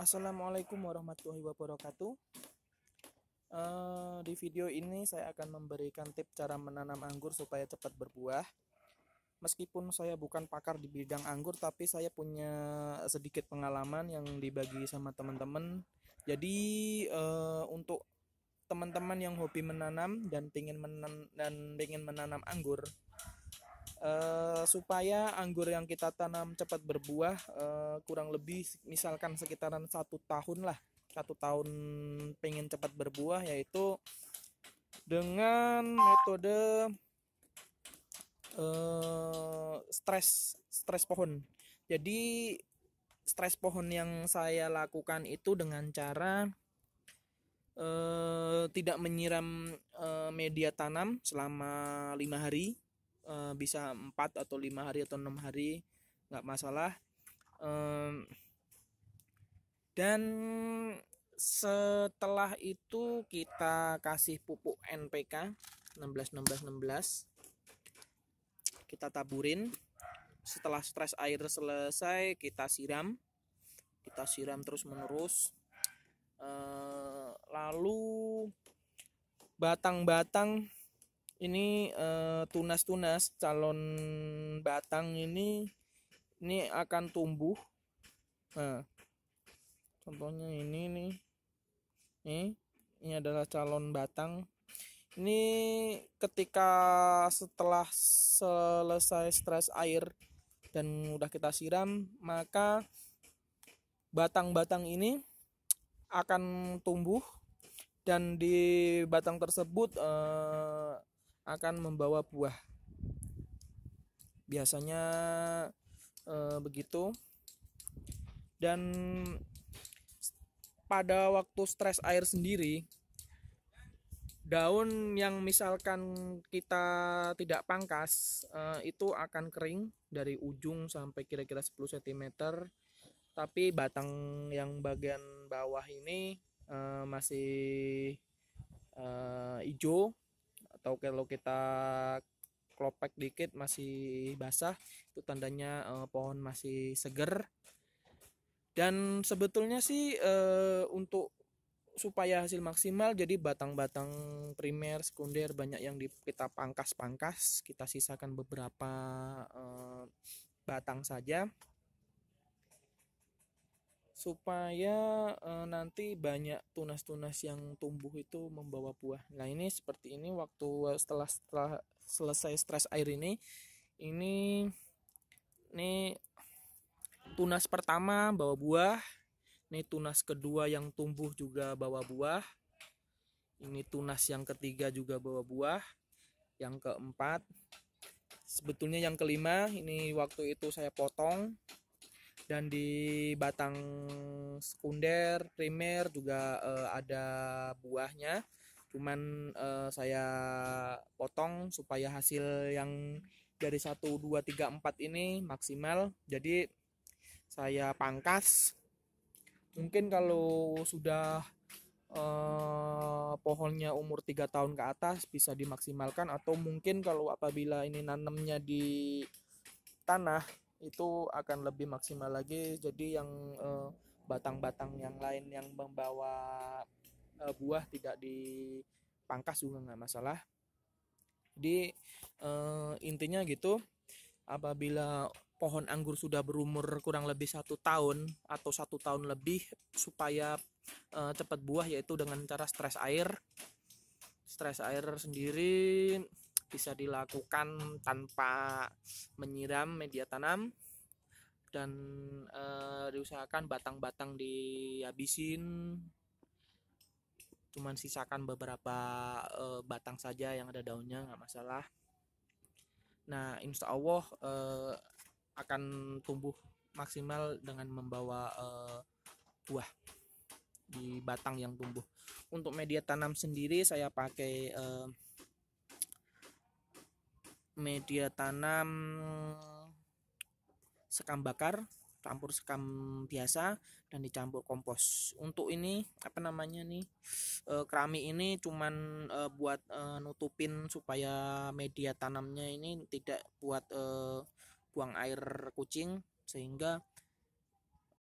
Assalamualaikum warahmatullahi wabarakatuh. Uh, di video ini saya akan memberikan tips cara menanam anggur supaya cepat berbuah. Meskipun saya bukan pakar di bidang anggur, tapi saya punya sedikit pengalaman yang dibagi sama teman-teman. Jadi uh, untuk teman-teman yang hobi menanam dan ingin menan dan ingin menanam anggur, Eh, supaya anggur yang kita tanam cepat berbuah uh, kurang lebih misalkan sekitaran satu tahun lah satu tahun pengen cepat berbuah yaitu dengan metode uh, eh, stres stres pohon jadi stres pohon yang saya lakukan itu dengan cara uh, tidak menyiram uh, media tanam selama lima hari e, bisa 4 atau 5 hari atau 6 hari nggak masalah e, dan setelah itu kita kasih pupuk NPK 16 16 16 kita taburin setelah stres air selesai kita siram kita siram terus menerus eh, lalu batang-batang ini eh, tunas-tunas uh, calon batang ini ini akan tumbuh nah contohnya ini nih ini ini adalah calon batang ini ketika setelah selesai stres air dan udah kita siram maka batang-batang ini akan tumbuh dan di batang tersebut eh, akan membawa buah. Biasanya e, begitu. Dan pada waktu stres air sendiri daun yang misalkan kita tidak pangkas e, itu akan kering dari ujung sampai kira-kira 10 cm. Tapi batang yang bagian bawah ini e, masih uh, hijau atau kalau kita klopek dikit masih basah itu tandanya eh, pohon masih seger dan sebetulnya sih eh, untuk supaya hasil maksimal jadi batang-batang primer sekunder banyak yang di, kita pangkas-pangkas kita sisakan beberapa eh, batang saja supaya e, nanti banyak tunas-tunas yang tumbuh itu membawa buah. Nah ini seperti ini waktu eh, setelah setelah selesai stres air ini, ini ini tunas pertama bawa buah, ini tunas kedua yang tumbuh juga bawa buah, ini tunas yang ketiga juga bawa buah, yang keempat, sebetulnya yang kelima ini waktu itu saya potong dan di batang sekunder primer juga uh, ada buahnya cuman uh, saya potong supaya hasil yang dari 1 2 3 4 ini maksimal jadi saya pangkas mungkin kalau sudah eh, pohonnya umur 3 tahun ke atas bisa dimaksimalkan atau mungkin kalau apabila ini nanamnya di tanah itu akan lebih maksimal lagi jadi yang eh, batang-batang yang lain yang membawa uh, buah tidak dipangkas juga nggak masalah jadi uh, intinya gitu apabila pohon anggur sudah berumur kurang lebih satu tahun atau satu tahun lebih supaya uh, cepat buah yaitu dengan cara stres air stres air sendiri bisa dilakukan tanpa menyiram media tanam dan e, diusahakan batang-batang dihabisin cuman sisakan beberapa e, batang saja yang ada daunnya nggak masalah nah insya Allah e, akan tumbuh maksimal dengan membawa e, buah di batang yang tumbuh untuk media tanam sendiri saya pakai eh, media tanam sekam bakar campur sekam biasa dan dicampur kompos untuk ini apa namanya nih e, kerami ini cuman e, buat e, nutupin supaya media tanamnya ini tidak buat e, buang air kucing sehingga